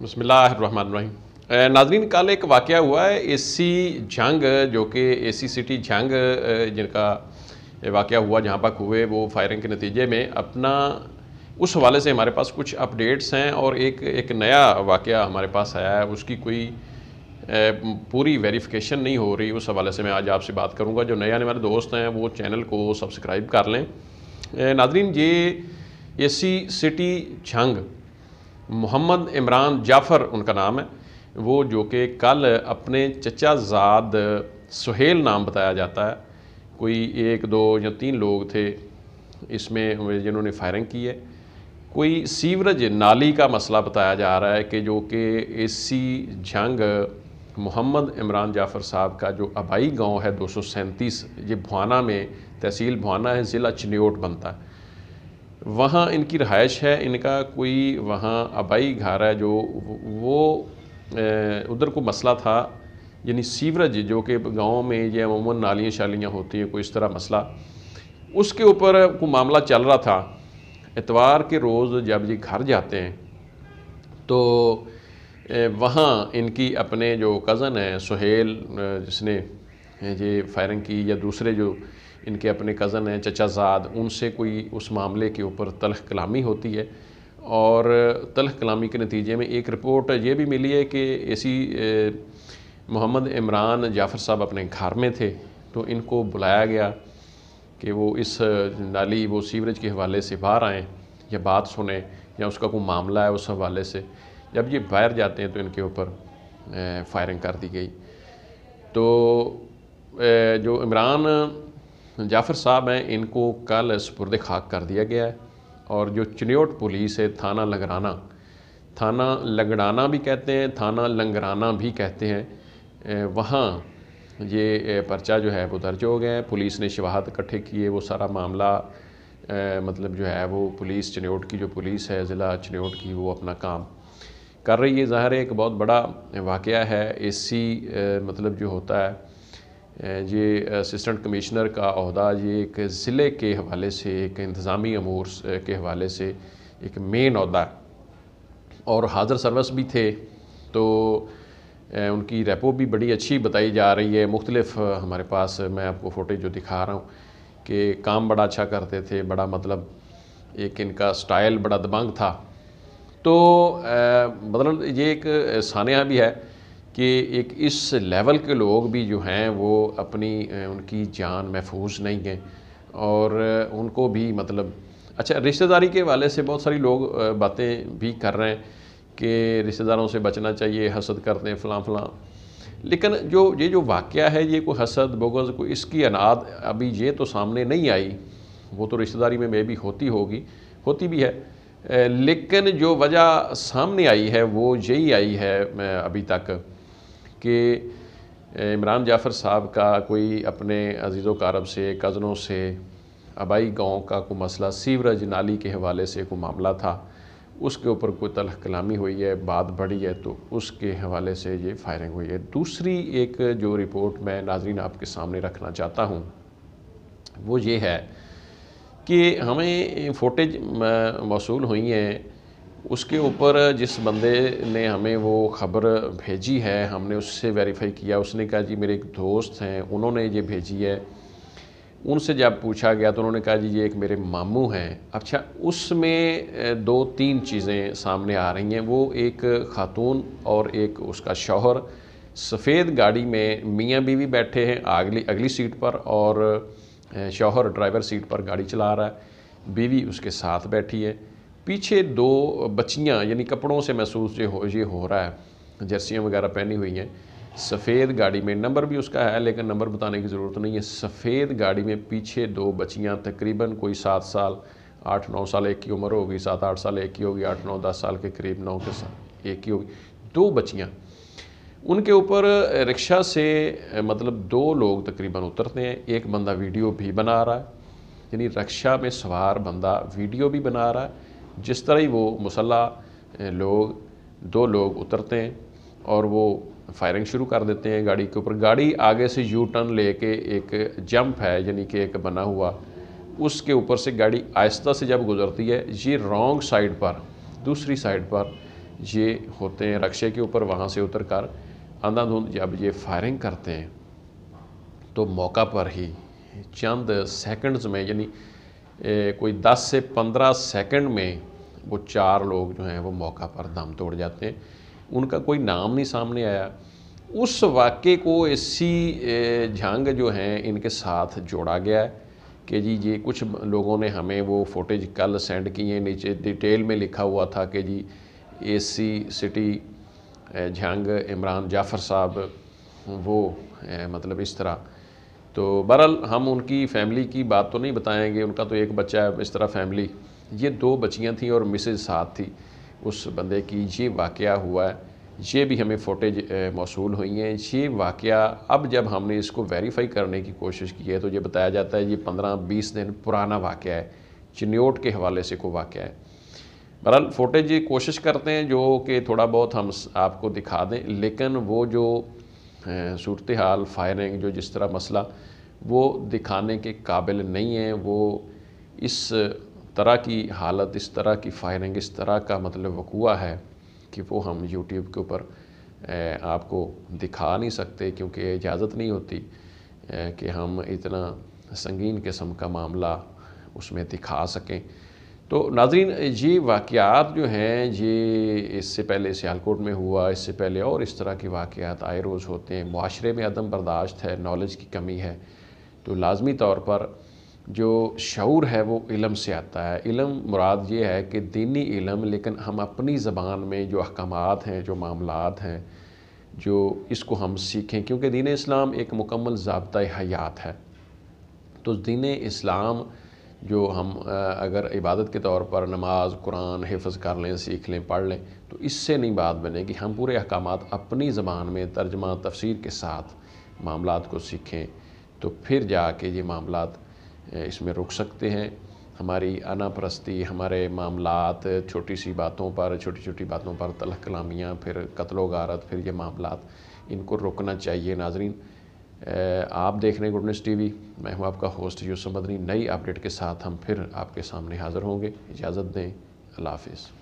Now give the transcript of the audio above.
बसमिल्लाम नाजरीन कल एक वाक़ हुआ है ए सी झंग जो कि ए सी सिटी झंग जिनका वाक़ हुआ जहाँ पर हुए वो फायरिंग के नतीजे में अपना उस हवाले से हमारे पास कुछ अपडेट्स हैं और एक एक नया वाक़ हमारे पास आया है उसकी कोई पूरी वेरिफिकेशन नहीं हो रही उस हवाले से मैं आज आपसे बात करूँगा जो नए आने वाले दोस्त हैं वो चैनल को सब्सक्राइब कर लें नाजरीन ये A C city Jhang Mohammad Imran Jafar उनका नाम है वो जो कि कल अपने चचा जाद सुहेल नाम बताया जाता है कोई एक दो या तीन लोग थे इसमें जिन्होंने फायरिंग की है कोई सीवरेज नाली का मसला बताया जा रहा है कि जो कि एसी जंग मोहम्मद इमरान जाफ़र साहब का जो आबाई गांव है दो ये भुआना में तहसील भुआना है ज़िला चनियोट बनता है वहाँ इनकी रहायश है इनका कोई वहाँ आबाई घर है जो वो उधर को मसला था यानी सीवरेज जो कि गाँव में या अमूमन नालियाँ शालियाँ होती हैं कोई इस तरह मसला उसके ऊपर को मामला चल रहा था इतवार के रोज़ जब ये घर जाते हैं तो वहाँ इनकी अपने जो कज़न है सुहेल जिसने ये फायरिंग की या दूसरे जो इनके अपने कज़न हैं चचाजाद उनसे कोई उस मामले के ऊपर तलख कलामी होती है और तलख कलामी के नतीजे में एक रिपोर्ट ये भी मिली है कि ऐसी मोहम्मद इमरान जाफ़र साहब अपने घर में थे तो इनको बुलाया गया कि वो इस नाली वो सीवरेज के हवाले से बाहर आएँ या बात सुने या उसका कोई मामला है उस हवाले से जब ये बाहर जाते हैं तो इनके ऊपर फायरिंग कर दी गई तो जो इमरान जाफर साहब हैं इनको कल सुपुरद खाक कर दिया गया है और जो चिन्योट पुलिस है थाना लगराना थाना लगड़ाना भी कहते हैं थाना लंगराना भी कहते हैं वहाँ ये पर्चा जो है वो दर्ज हो गया है पुलिस ने शवाहत इकट्ठे किए वो सारा मामला मतलब जो है वो पुलिस चनोट की जो पुलिस है ज़िला चनेट की वो अपना काम कर रही है ज़ाहिर है एक बहुत बड़ा वाक़ है इसी मतलब जो होता है ये असिस्टेंट कमिश्नर का अहदा ये एक ज़िले के हवाले से एक इंतज़ामी अमूर के हवाले से एक मेन अहदा और हाज़र सर्विस भी थे तो उनकी रेपो भी बड़ी अच्छी बताई जा रही है मुख्तलिफ हमारे पास मैं आपको फ़ोटेज जो दिखा रहा हूँ कि काम बड़ा अच्छा करते थे बड़ा मतलब एक इनका स्टाइल बड़ा दबंग था तो मतलब ये एक सानिया भी है कि एक इस लेवल के लोग भी जो हैं वो अपनी उनकी जान महफूज नहीं है और उनको भी मतलब अच्छा रिश्तेदारी के वाले से बहुत सारी लोग बातें भी कर रहे हैं कि रिश्तेदारों से बचना चाहिए हसद करते हैं फ़लाँ फ़लाँ लेकिन जो ये जो वाक़ है ये कोई हसद बोगज़ को इसकी अनाद अभी ये तो सामने नहीं आई वो तो रिश्तेदारी में मे भी होती होगी होती भी है लेकिन जो वजह सामने आई है वो यही आई है अभी तक कि इमरान जाफ़र साहब का कोई अपने अजीज कारब से कज़नों से आबाई गाँव का कोई मसला सीवरेज नाली के हवाले से कोई मामला था उसके ऊपर कोई तलख कलामी हुई है बात बढ़ी है तो उसके हवाले से ये फायरिंग हुई है दूसरी एक जो रिपोर्ट मैं नाजरीन आपके सामने रखना चाहता हूँ वो ये है कि हमें फ़ोटेज मौसू हुई हैं उसके ऊपर जिस बंदे ने हमें वो ख़बर भेजी है हमने उससे वेरीफाई किया उसने कहा जी मेरे एक दोस्त हैं उन्होंने ये भेजी है उनसे जब पूछा गया तो उन्होंने कहा जी ये एक मेरे मामू हैं अच्छा उसमें दो तीन चीज़ें सामने आ रही हैं वो एक खातून और एक उसका शौहर सफ़ेद गाड़ी में मियाँ बीवी बैठे हैं अगली अगली सीट पर और शौहर ड्राइवर सीट पर गाड़ी चला रहा है बीवी उसके साथ बैठी है पीछे दो बच्चियाँ यानी कपड़ों से महसूस ये हो ये हो रहा है जर्सियाँ वगैरह पहनी हुई हैं सफ़ेद गाड़ी में नंबर भी उसका है लेकिन नंबर बताने की ज़रूरत नहीं है सफ़ेद गाड़ी में पीछे दो बच्चियाँ तकरीबन कोई सात साल आठ नौ साल एक की उम्र होगी सात आठ साल एक की होगी आठ नौ दस साल के करीब नौ के साल एक की होगी दो बच्चियाँ उनके ऊपर रिक्शा से मतलब दो लोग तकरीबन उतरते हैं एक बंदा वीडियो भी बना रहा है यानी रिक्शा में सवार बंदा वीडियो भी बना रहा है जिस तरह ही वो मुसल्ह लोग दो लोग उतरते हैं और वो फायरिंग शुरू कर देते हैं गाड़ी के ऊपर गाड़ी आगे से यू टर्न लेके एक जंप है यानी कि एक बना हुआ उसके ऊपर से गाड़ी आहिस्ता से जब गुज़रती है ये रॉन्ग साइड पर दूसरी साइड पर ये होते हैं रक्शे के ऊपर वहाँ से उतर कर अंधाधुंध जब ये फायरिंग करते हैं तो मौका पर ही चंद सेकंड्स में यानी कोई 10 से 15 सेकंड में वो चार लोग जो हैं वो मौका पर दम तोड़ जाते हैं उनका कोई नाम नहीं सामने आया उस वाक़े को इसी झंग जो हैं इनके साथ जोड़ा गया है कि जी ये कुछ लोगों ने हमें वो फुटेज कल सेंड किए नीचे डिटेल में लिखा हुआ था कि G C city Jhang Imran Jafar साहब वो मतलब इस तरह तो बहरहाल हम उनकी फ़ैमिली की बात तो नहीं बताएंगे उनका तो एक बच्चा है इस तरह फैमिली ये दो बच्चियाँ थीं और मिसेज साथ थी उस बंदे की ये वाक़ हुआ है ये भी हमें फ़ोटेज मौसू हुई हैं ये वाक़ अब जब हमने इसको वेरीफाई करने की कोशिश की है तो ये बताया जाता है ये पंद्रह बीस दिन पुराना वाक़ है चिन्योट के हवाले से को वाक़ है बहरहाल फ़ोटेज ये कोशिश करते हैं जो कि थोड़ा बहुत हम आपको दिखा दें लेकिन वो जो सूरत हाल फायरिंग जो जिस तरह मसला वो दिखाने के काबिल नहीं है वो इस तरह की हालत इस तरह की फायरिंग इस तरह का मतलब वकूआ है कि वो हम यूट्यूब के ऊपर आपको दिखा नहीं सकते क्योंकि इजाज़त नहीं होती कि हम इतना संगीन किस्म का मामला उसमें दिखा सकें तो नाजरीन ये वाक़ात जो हैं ये इससे पहले सियालकोट में हुआ इससे पहले और इस तरह के वाक़ात आए रोज़ होते हैं माशरे में अदम बर्दाश्त है नॉलेज की कमी है तो लाजमी तौर पर जो शूर है वो इलम से आता है इलम मुराद ये है कि दीनी इलम लेकिन हम अपनी ज़बान में जो अहकाम हैं जो मामला हैं जो इसको हम सीखें क्योंकि दीन इस्लाम एक मुकम्मल जबता हयात है तो दीन इस्लाम जो हम अगर इबादत के तौर पर नमाज कुरान हिफज कर लें सीख लें पढ़ लें तो इससे नहीं बात बनेगी हम पूरे अहकाम अपनी ज़बान में तर्जमा तफसर के साथ मामला को सीखें तो फिर जाके ये मामला इसमें रुक सकते हैं हमारी अनाप्रस्ती हमारे मामलात छोटी सी बातों पर छोटी छोटी बातों पर तलख कलामियाँ फिर कत्लो गारत फिर ये मामलात इनको रोकना चाहिए नाजरीन आप देख रहे हैं गुडनेस टीवी मैं हूं आपका होस्ट यूसुफ मदनी नई अपडेट के साथ हम फिर आपके सामने हाज़िर होंगे इजाज़त दें अल्लाह हाफिज़